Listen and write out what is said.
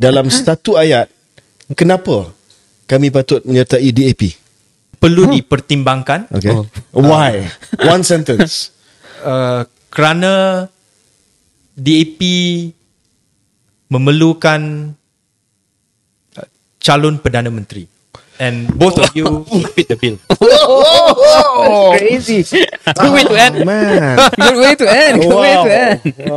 dalam satu ayat kenapa kami patut menyertai DAP perlu hmm. dipertimbangkan okay. oh. Uh, why uh. one sentence uh, kerana DAP memerlukan uh, calon perdana menteri and both of you fit the bill oh, oh, oh, oh. crazy good way to end oh, good way to end good way to end